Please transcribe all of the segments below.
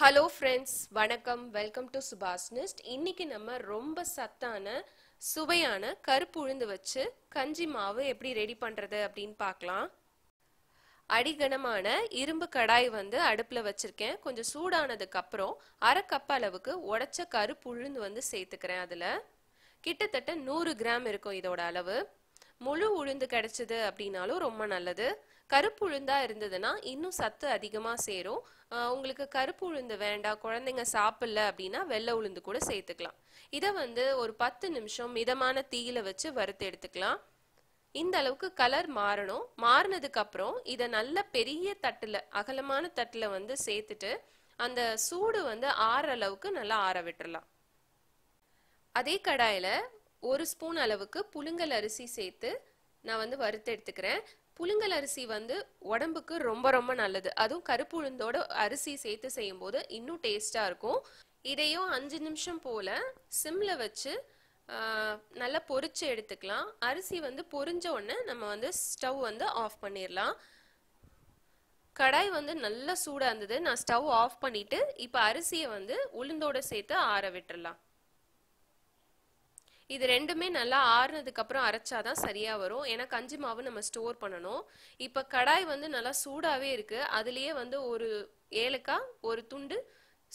hello friends வணக்கம் welcome to சுபாஷ்னிஸ்ட் நெஸ்ட் இன்னைக்கு நம்ம ரொம்ப சத்தான சுவையான கருப்பு உளுந்து வச்சு கஞ்சி மாவு எப்படி ரெடி பண்ணுறது அப்படின்னு பார்க்கலாம் அடிகனமான இரும்பு கடாய் வந்து அடுப்பில் வச்சுருக்கேன் கொஞ்சம் சூடானதுக்கப்புறம் அரை கப் அளவுக்கு உடச்ச கருப்பு உளுந்து வந்து சேர்த்துக்கிறேன் அதில் கிட்டத்தட்ட நூறு கிராம் இருக்கும் இதோட அளவு முழு உளுந்து கிடைச்சது அப்படின்னாலும் ரொம்ப நல்லது கருப்பு உளுந்தா இருந்ததுன்னா இன்னும் சத்து அதிகமாக சேரும் உங்களுக்கு கருப்பு உளுந்து வேண்டாம் குழந்தைங்க சாப்பிடல அப்படின்னா வெள்ளை உளுந்து கூட சேர்த்துக்கலாம் இதை வந்து ஒரு பத்து நிமிஷம் மிதமான தீயில வச்சு வறுத்து எடுத்துக்கலாம் இந்த அளவுக்கு கலர் மாறணும் மாறினதுக்கு அப்புறம் இதை நல்ல பெரிய தட்டில் அகலமான தட்டில் வந்து சேர்த்துட்டு அந்த சூடு வந்து ஆற அளவுக்கு நல்லா ஆற விட்டுறலாம் அதே கடாயில் ஒரு ஸ்பூன் அளவுக்கு புழுங்கல் அரிசி சேர்த்து நான் வந்து வறுத்து எடுத்துக்கிறேன் புழுங்கல் அரிசி வந்து உடம்புக்கு ரொம்ப ரொம்ப நல்லது அதுவும் கருப்பு உளுந்தோட அரிசி சேர்த்து செய்யும்போது இன்னும் டேஸ்ட்டாக இருக்கும் இதையும் அஞ்சு நிமிஷம் போல் சிம்மில் வச்சு நல்லா பொறிச்சு எடுத்துக்கலாம் அரிசி வந்து பொறிஞ்ச உடனே நம்ம வந்து ஸ்டவ் வந்து ஆஃப் பண்ணிடலாம் கடாய் வந்து நல்லா சூடாக இருந்தது நான் ஸ்டவ் ஆஃப் பண்ணிவிட்டு இப்போ அரிசியை வந்து உளுந்தோடு சேர்த்து ஆற விட்டுடலாம் இது ரெண்டுமே நல்லா ஆறுனதுக்கப்புறம் அரைச்சாதான் சரியாக வரும் ஏன்னா கஞ்சி மாவு நம்ம ஸ்டோர் பண்ணணும் இப்போ கடாய் வந்து நல்லா சூடாகவே இருக்குது அதுலேயே வந்து ஒரு ஏலக்காய் ஒரு துண்டு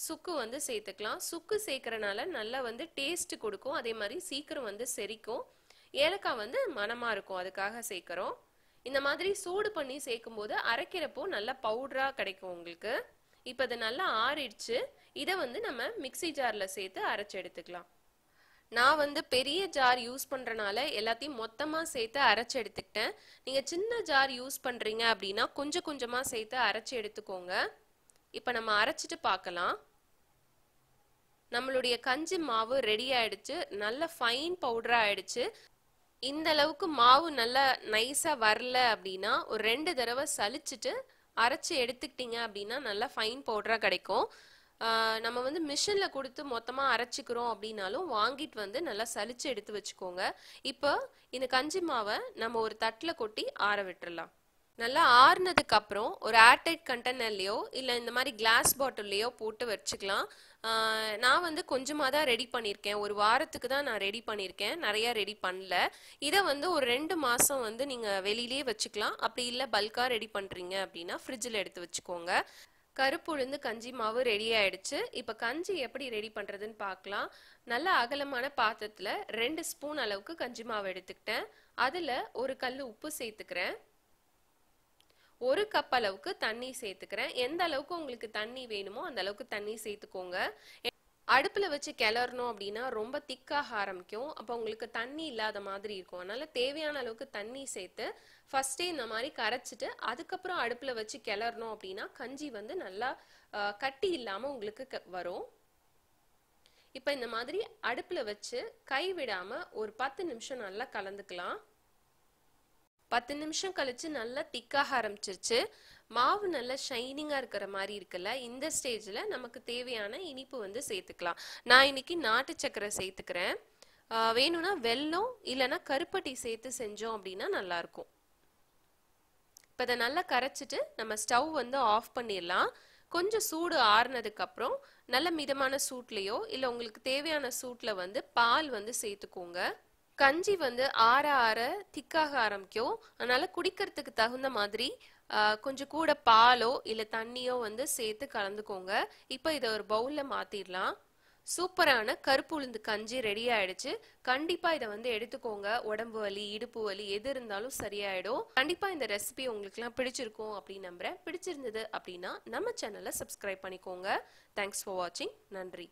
சுக்கு வந்து சேர்த்துக்கலாம் சுக்கு சேர்க்கறனால நல்லா வந்து டேஸ்ட் கொடுக்கும் அதே மாதிரி சீக்கிரம் வந்து செரிக்கும் ஏலக்காய் வந்து மனமா இருக்கும் அதுக்காக சேர்க்குறோம் இந்த மாதிரி சூடு பண்ணி சேர்க்கும் போது அரைக்கிறப்போ நல்லா பவுடராக கிடைக்கும் உங்களுக்கு இப்போ இதை நல்லா ஆறிடுச்சு இதை வந்து நம்ம மிக்சி ஜாரில் சேர்த்து அரைச்சி எடுத்துக்கலாம் நான் வந்து பெரிய ஜார் யூஸ் பண்ணுறனால எல்லாத்தையும் மொத்தமாக சேர்த்து அரைச்சி எடுத்துக்கிட்டேன் நீங்கள் சின்ன ஜார் யூஸ் பண்ணுறீங்க அப்படின்னா கொஞ்சம் கொஞ்சமாக சேர்த்து அரைச்சி எடுத்துக்கோங்க இப்போ நம்ம அரைச்சிட்டு பார்க்கலாம் நம்மளுடைய கஞ்சி மாவு ரெடி ஆயிடுச்சு நல்ல ஃபைன் பவுடர் ஆயிடுச்சு இந்த அளவுக்கு மாவு நல்லா நைஸாக வரல அப்படின்னா ஒரு ரெண்டு தடவை சலிச்சுட்டு அரைச்சி எடுத்துக்கிட்டீங்க அப்படின்னா நல்லா ஃபைன் பவுடராக கிடைக்கும் நம்ம வந்து மிஷினில் கொடுத்து மொத்தமாக அரைச்சிக்கிறோம் அப்படின்னாலும் வாங்கிட்டு வந்து நல்லா சளிச்சு எடுத்து வச்சுக்கோங்க இப்போ இந்த கஞ்சி மாவை நம்ம ஒரு தட்டில் கொட்டி ஆற விட்டுடலாம் நல்லா ஆறுனதுக்கு அப்புறம் ஒரு ஏர்டைட் கண்டெய்னர்லையோ இல்லை இந்த மாதிரி கிளாஸ் பாட்டில்லையோ போட்டு வச்சுக்கலாம் நான் வந்து கொஞ்சமாக தான் ரெடி பண்ணியிருக்கேன் ஒரு வாரத்துக்கு தான் நான் ரெடி பண்ணியிருக்கேன் நிறையா ரெடி பண்ணல இதை வந்து ஒரு ரெண்டு மாதம் வந்து நீங்கள் வெளியிலேயே வச்சுக்கலாம் அப்படி இல்லை பல்காக ரெடி பண்ணுறீங்க அப்படின்னா ஃப்ரிட்ஜில் எடுத்து வச்சுக்கோங்க கருப்புழுந்து கஞ்சி மாவு ரெடி ஆயிடுச்சு இப்போ கஞ்சி எப்படி ரெடி பண்ணுறதுன்னு பார்க்கலாம் நல்ல அகலமான பாத்திரத்தில் ரெண்டு ஸ்பூன் அளவுக்கு கஞ்சி மாவு எடுத்துக்கிட்டேன் அதில் ஒரு கல் உப்பு சேர்த்துக்கிறேன் ஒரு கப் அளவுக்கு தண்ணி சேர்த்துக்கிறேன் எந்த அளவுக்கு உங்களுக்கு தண்ணி வேணுமோ அந்த அளவுக்கு தண்ணி சேர்த்துக்கோங்க அடுப்பில் வச்சு கிளறணும் அப்படின்னா ரொம்ப திக்காக ஆரம்பிக்கும் அப்போ உங்களுக்கு தண்ணி இல்லாத மாதிரி இருக்கும் அதனால் தேவையான அளவுக்கு தண்ணி சேர்த்து ஃபஸ்ட்டே இந்த மாதிரி கரைச்சிட்டு அதுக்கப்புறம் அடுப்பில் வச்சு கிளறணும் அப்படின்னா கஞ்சி வந்து நல்லா கட்டி இல்லாமல் உங்களுக்கு வரும் இப்போ இந்த மாதிரி அடுப்பில் வச்சு கை விடாமல் ஒரு பத்து நிமிஷம் நல்லா கலந்துக்கலாம் பத்து நிமிஷம் கழிச்சு நல்லா திக்காக ஆரம்பிச்சிருச்சு மாவு நல்லா ஷைனிங்காக இருக்கிற மாதிரி இருக்குல்ல இந்த ஸ்டேஜில் நமக்கு தேவையான இனிப்பு வந்து சேர்த்துக்கலாம் நான் இன்னைக்கு நாட்டு சக்கரை சேர்த்துக்கிறேன் வேணும்னா வெல்லம் இல்லைன்னா கருப்பட்டி சேர்த்து செஞ்சோம் அப்படின்னா நல்லாயிருக்கும் இப்போ அதை நல்லா கரைச்சிட்டு நம்ம ஸ்டவ் வந்து ஆஃப் பண்ணிடலாம் கொஞ்சம் சூடு ஆறுனதுக்கப்புறம் நல்ல மிதமான சூட்லேயோ இல்லை உங்களுக்கு தேவையான சூட்டில் வந்து பால் வந்து சேர்த்துக்கோங்க கஞ்சி வந்து ஆற ஆற திக்காக ஆரம்பிக்கும் அதனால குடிக்கிறதுக்கு தகுந்த மாதிரி கொஞ்சம் கூட பாலோ இல்லை தண்ணியோ வந்து சேர்த்து கலந்துக்கோங்க இப்போ இதை ஒரு பவுலில் மாற்றிடலாம் சூப்பரான கருப்பு உளுந்து கஞ்சி ரெடி ஆயிடுச்சு கண்டிப்பா இதை வந்து எடுத்துக்கோங்க உடம்பு வலி இடுப்பு வலி எது இருந்தாலும் சரியாயிடும் கண்டிப்பா இந்த ரெசிபி உங்களுக்கு எல்லாம் பிடிச்சிருக்கும் அப்படின்னு நம்புறேன் பிடிச்சிருந்தது அப்படின்னா நம்ம சேனலை சப்ஸ்கிரைப் பண்ணிக்கோங்க தேங்க்ஸ் ஃபார் வாட்சிங் நன்றி